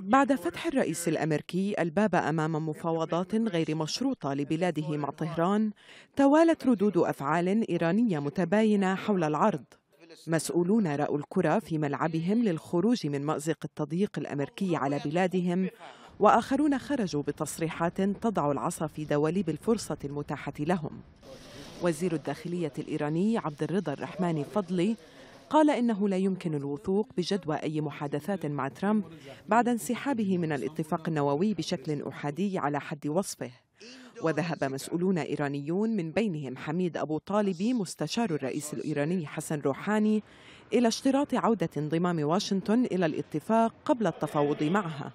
بعد فتح الرئيس الامريكي الباب امام مفاوضات غير مشروطه لبلاده مع طهران توالت ردود افعال ايرانيه متباينه حول العرض مسؤولون راوا الكره في ملعبهم للخروج من مازق التضييق الامريكي على بلادهم واخرون خرجوا بتصريحات تضع العصا في دواليب الفرصه المتاحه لهم وزير الداخليه الايراني عبد الرضا الرحمن فضلي قال إنه لا يمكن الوثوق بجدوى أي محادثات مع ترامب بعد انسحابه من الاتفاق النووي بشكل أحادي على حد وصفه وذهب مسؤولون إيرانيون من بينهم حميد أبو طالبي مستشار الرئيس الإيراني حسن روحاني إلى اشتراط عودة انضمام واشنطن إلى الاتفاق قبل التفاوض معها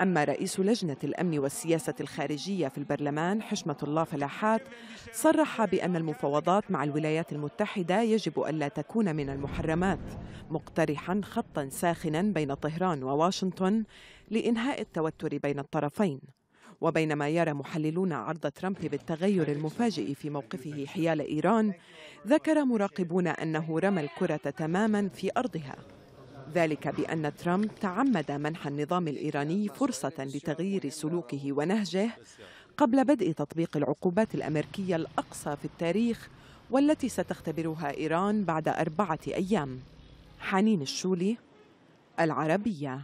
أما رئيس لجنة الأمن والسياسة الخارجية في البرلمان حشمة الله فلاحات صرح بأن المفاوضات مع الولايات المتحدة يجب ألا تكون من المحرمات مقترحا خطا ساخنا بين طهران وواشنطن لإنهاء التوتر بين الطرفين وبينما يرى محللون عرض ترامب بالتغير المفاجئ في موقفه حيال إيران ذكر مراقبون أنه رمى الكرة تماما في أرضها ذلك بأن ترامب تعمد منح النظام الإيراني فرصة لتغيير سلوكه ونهجه قبل بدء تطبيق العقوبات الأمريكية الأقصى في التاريخ والتي ستختبرها إيران بعد أربعة أيام حنين الشولي العربية